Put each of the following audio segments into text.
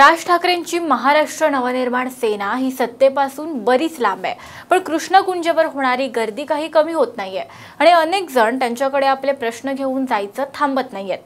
राज ठाकरेंची महाराष्ट्र नवनिर्माण सेना ही सत्तेपासून बरीच लांब आहे पण कृष्णकुंजवर होणारी गर्दी काही कमी होत नाहीये आणि अनेक जण त्यांच्याकडे आपले प्रश्न घेऊन जायचं थांबत नाहीयेत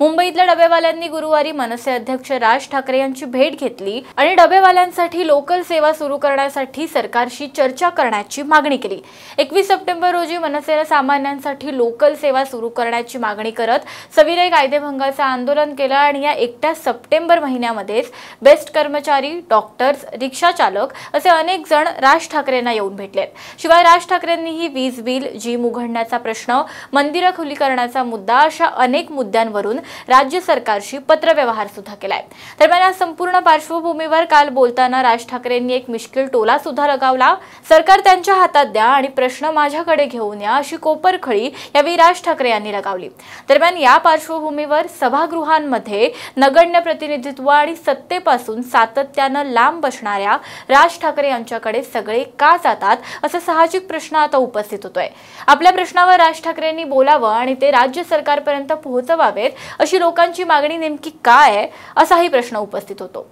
मुंबईतल्या डबेवाल्यांनी गुरुवारी मनसे अध्यक्ष राज ठाकरे यांची भेट घेतली आणि डबेवाल्यांसाठी लोकल सेवा सुरू करण्यासाठी सरकारशी चर्चा करण्याची मागणी केली एकवीस सप्टेंबर रोजी मनसेला सामान्यांसाठी लोकल सेवा सुरू करण्याची मागणी करत सविनय कायदेभंगाचं आंदोलन केलं आणि या एकट्या सप्टेंबर महिन्यामध्येच बेस्ट कर्मचारी डॉक्टर्स रिक्षा चालक असे अनेक जण राज ठाकरेंना येऊन भेटलेत शिवाय राज ठाकरेंनीही वीज बिल जिम उघडण्याचा प्रश्न मंदिरं खुली करण्याचा मुद्दा अशा अनेक मुद्द्यांवरून राज्य सरकारशी पत्रव्यवहार सुद्धा केलाय दरम्यान या संपूर्ण पार्श्वभूमीवर काल बोलताना राज ठाकरेंनी एक मिश्किल टोला सुद्धा लगावला सरकार त्यांच्या हातात द्या आणि प्रश्न माझ्याकडे घेऊन या अशी कोपरखळी यावेळी राज ठाकरे यांनी लगावली दरम्यान या पार्श्वभूमीवर सभागृहांमध्ये नगण्य प्रतिनिधित्व आणि सत्तेपासून सातत्यानं लांब बसणाऱ्या राज ठाकरे यांच्याकडे सगळे का जातात असं साहजिक प्रश्न आता उपस्थित होतोय आपल्या प्रश्नावर राज ठाकरेंनी बोलावं आणि ते राज्य सरकारपर्यंत पोहोचवावेत अशी लोकांची मागणी नेमकी काय आहे असाही प्रश्न उपस्थित होतो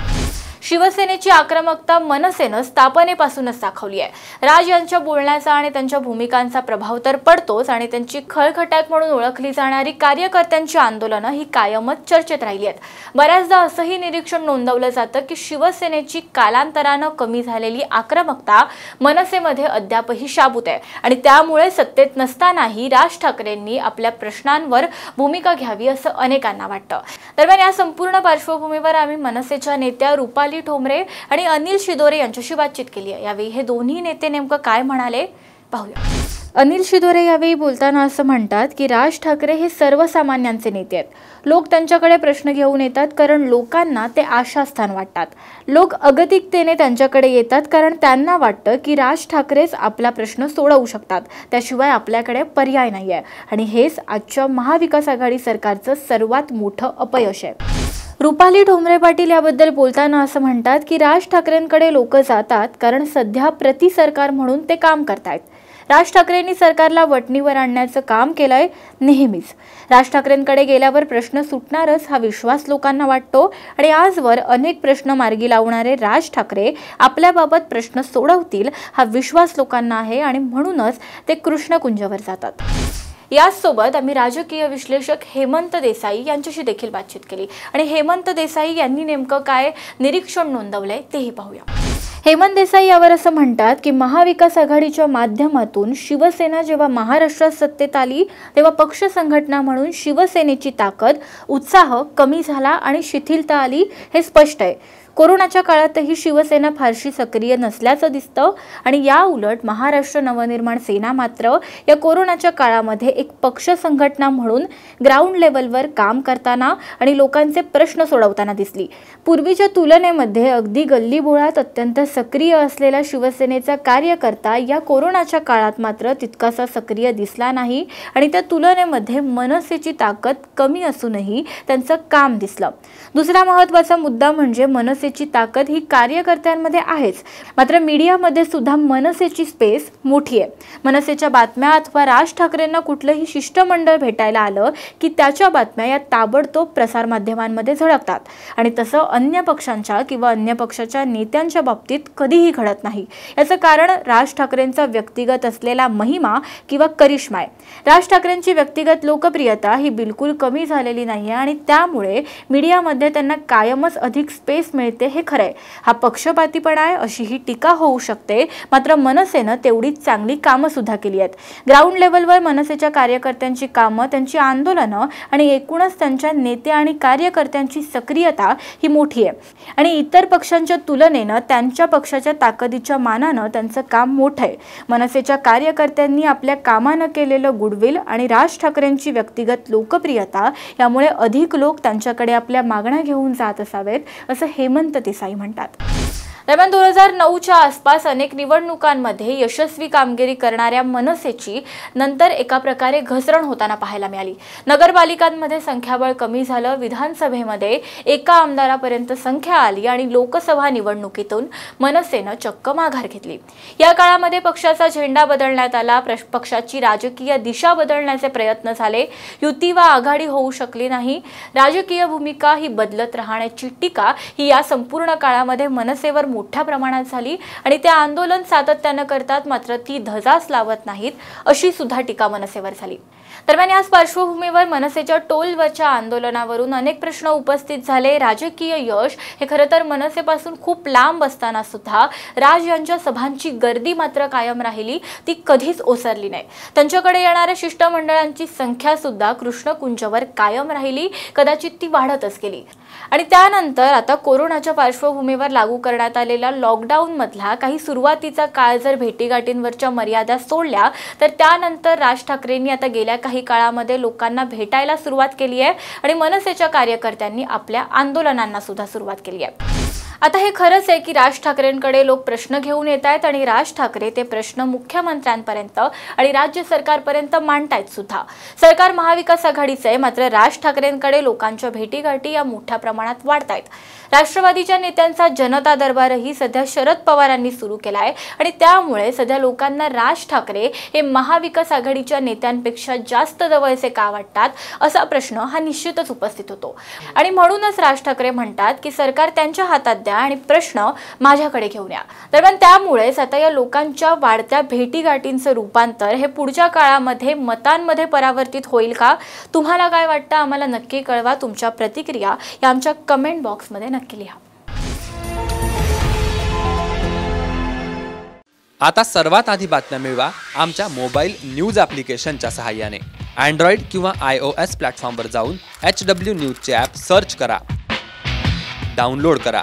शिवसेनेची आक्रमकता मनसेनं स्थापनेपासूनच दाखवली आहे राज यांच्या बोलण्याचा आणि त्यांच्या भूमिकांचा प्रभाव तर पडतोच आणि त्यांची खळखटाक म्हणून ओळखली जाणारी कार्यकर्त्यांची आंदोलनं ही कायमच चर्चेत राहिली आहेत बऱ्याचदा असंही निरीक्षण नोंदवलं जातं की शिवसेनेची कालांतरानं कमी झालेली आक्रमकता मनसेमध्ये अद्यापही शाबूत आहे आणि त्यामुळे सत्तेत नसतानाही राज ठाकरेंनी आपल्या प्रश्नांवर भूमिका घ्यावी असं अनेकांना वाटतं दरम्यान या संपूर्ण पार्श्वभूमीवर आम्ही मनसेच्या नेत्या रुपाली सोनाली ठोंबरे आणि अनिल शिदोरे यांच्याशी बातचीत केली आहे यावेळी हे दोन्ही नेते नेमकं काय म्हणाले पाहूया अनिल शिदोरे यावेळी बोलताना असं म्हणतात की राज ठाकरे हे सर्वसामान्यांचे नेते आहेत लोक त्यांच्याकडे प्रश्न घेऊन येतात कारण लोकांना ते आशास्थान वाटतात लोक अगतिकतेने त्यांच्याकडे येतात कारण त्यांना वाटतं की राज ठाकरेच आपला प्रश्न सोडवू शकतात त्याशिवाय आपल्याकडे पर्याय नाही आहे आणि हेच आजच्या महाविकास आघाडी सरकारचं सर्वात मोठं अपयश आहे रुपाली ढोमरे पाटील याबद्दल बोलताना असं म्हणतात की राज ठाकरेंकडे लोक जातात कारण सध्या प्रति सरकार म्हणून ते काम करतायत राज ठाकरेंनी सरकारला वटणीवर आणण्याचं काम केलंय नेहमीच राज ठाकरेंकडे गेल्यावर प्रश्न सुटणारच हा विश्वास लोकांना वाटतो आणि आजवर अनेक प्रश्न मार्गी लावणारे राज ठाकरे आपल्याबाबत प्रश्न सोडवतील हा विश्वास लोकांना आहे आणि म्हणूनच ते कृष्णकुंजावर जातात याचसोबत आम्ही राजकीय विश्लेषक हेमंत देसाई यांच्याशी देखील बातचीत केली आणि हेमंत देसाई यांनी नेमकं काय निरीक्षण नोंदवलंय तेही पाहूया हेमंत देसाई यावर असं म्हणतात की महाविकास आघाडीच्या माध्यमातून शिवसेना जेव्हा महाराष्ट्रात सत्तेत आली तेव्हा पक्ष संघटना म्हणून शिवसेनेची ताकद उत्साह कमी झाला आणि शिथिलता आली हे स्पष्ट आहे कोरोनाच्या काळातही शिवसेना फारशी सक्रिय नसल्याचं दिसतं आणि या उलट महाराष्ट्र नवनिर्माण सेना मात्र या कोरोनाच्या काळामध्ये एक पक्ष संघटना म्हणून ग्राउंड लेवलवर काम करताना आणि लोकांचे प्रश्न सोडवताना दिसली पूर्वीच्या तुलनेमध्ये अगदी गल्लीबोळात अत्यंत सक्रिय असलेला शिवसेनेचा कार्यकर्ता या कोरोनाच्या काळात मात्र तितकासा सक्रिय दिसला नाही आणि त्या तुलनेमध्ये मनसेची ताकद कमी असूनही त्यांचं काम दिसलं दुसरा महत्वाचा मुद्दा म्हणजे मनसे मनसेची ताकद ही कार्यकर्त्यांमध्ये आहेच मात्र मीडियामध्ये सुद्धा मनसेची स्पेस मोठी आहे मनसेच्या बातम्या अथवा राज ठाकरेंना कुठलंही शिष्टमंडळ भेटायला आलं की त्याच्या बातम्या या ताबडतोब प्रसारमाध्यमांमध्ये झळकतात आणि तसं अन्य पक्षांच्या किंवा अन्य पक्षाच्या नेत्यांच्या बाबतीत कधीही घडत नाही याचं कारण राज ठाकरेंचा व्यक्तिगत असलेला महिमा किंवा करिश्मा आहे राज ठाकरेंची व्यक्तिगत लोकप्रियता ही बिलकुल कमी झालेली नाही आणि त्यामुळे मीडियामध्ये त्यांना कायमच अधिक स्पेस मिळते नेते हे खरंय आहे हा पक्षपातीपणा आहे अशी ही टीका होऊ शकते मात्र मनसेनं तेवढीच चांगली कामं सुद्धा केली आहेत ग्राउंड लेवलवर मनसेच्या कार्यकर्त्यांची कामं त्यांची आंदोलनं आणि एकूणच त्यांच्या नेते आणि कार्यकर्त्यांची सक्रियता ही मोठी आहे आणि इतर पक्षांच्या तुलनेनं त्यांच्या पक्षाच्या ताकदीच्या मानानं त्यांचं काम मोठं आहे मनसेच्या कार्यकर्त्यांनी आपल्या कामानं केलेलं गुडविल आणि राज ठाकरेंची व्यक्तिगत लोकप्रियता यामुळे अधिक लोक त्यांच्याकडे आपल्या मागण्या घेऊन जात असावेत असं हेमंत श्रीमंत देसाई म्हणतात दरम्यान दोन हजार नऊच्या आसपास अनेक निवडणुकांमध्ये यशस्वी कामगिरी करणाऱ्या मनसेची नंतर एका प्रकारे घसरण होताना पाहायला मिळाली नगरपालिकांमध्ये संख्याबळ कमी झालं विधानसभेमध्ये एका आमदारापर्यंत संख्या आली आणि लोकसभा निवडणुकीतून मनसेनं चक्क माघार घेतली या काळामध्ये पक्षाचा झेंडा बदलण्यात आला पक्षाची राजकीय दिशा बदलण्याचे प्रयत्न झाले युती वा आघाडी होऊ शकली नाही राजकीय भूमिका ही बदलत राहण्याची टीका ही या संपूर्ण काळामध्ये मनसेवर मोठ्या प्रमाणात झाली आणि त्या आंदोलन सातत्यानं करतात मात्र ती धजाच लावत नाहीत अशी सुद्धा टीका मनसेवर झाली दरम्यान याच पार्श्वभूमीवर मनसेच्या टोलवरच्या आंदोलनावरून अनेक प्रश्न उपस्थित झाले राजकीय यश हे खरं तर मनसेपासून खूप लांब असताना सुद्धा राज यांच्या सभांची गर्दी मात्र कायम राहिली ती कधीच ओसरली नाही त्यांच्याकडे येणाऱ्या शिष्टमंडळांची संख्या सुद्धा कृष्णकुंजवर कायम राहिली कदाचित ती वाढतच गेली आणि त्यानंतर आता कोरोनाच्या पार्श्वभूमीवर लागू करण्यात आलेला मधला काही सुरुवातीचा काळ जर भेटीगाठींवरच्या मर्यादा सोडल्या तर त्यानंतर राज ठाकरेंनी आता गेल्या काही काळामध्ये लोकांना भेटायला सुरुवात केली आहे आणि मनसेच्या कार्यकर्त्यांनी आपल्या आंदोलनांना सुद्धा सुरुवात केली आहे आता हे खरंच आहे की राज ठाकरेंकडे लोक प्रश्न घेऊन येत आहेत आणि राज ठाकरे ते प्रश्न मुख्यमंत्र्यांपर्यंत आणि राज्य सरकारपर्यंत मांडतायत सुद्धा सरकार महाविकास आघाडीचं आहे मात्र राज ठाकरेंकडे लोकांच्या भेटीगाठी या मोठ्या प्रमाणात वाढत आहेत राष्ट्रवादीच्या नेत्यांचा जनता दरबारही सध्या शरद पवारांनी सुरू केला आहे आणि त्यामुळे सध्या लोकांना राज ठाकरे हे महाविकास आघाडीच्या नेत्यांपेक्षा जास्त जवळचे का वाटतात असा प्रश्न हा निश्चितच उपस्थित होतो आणि म्हणूनच राज ठाकरे म्हणतात की सरकार त्यांच्या हातात द्या आणि प्रश्न माझ्याकडे घेऊन या दरम्यान त्यामुळेच आता या लोकांच्या वाढत्या भेटीगाठींचं रूपांतर हे पुढच्या काळामध्ये मतांमध्ये परावर्तित होईल का तुम्हाला काय वाटतं आम्हाला नक्की कळवा तुमच्या प्रतिक्रिया या आमच्या कमेंट बॉक्समध्ये नक्की लिहा आता सर्वात आधी बातम्या मिळवा आमच्या मोबाईल न्यूज ॲप्लिकेशनच्या सहाय्याने अँड्रॉइड किंवा आय ओ एस प्लॅटफॉर्मवर जाऊन एच डब्ल्यू न्यूजचे ॲप सर्च करा डाउनलोड करा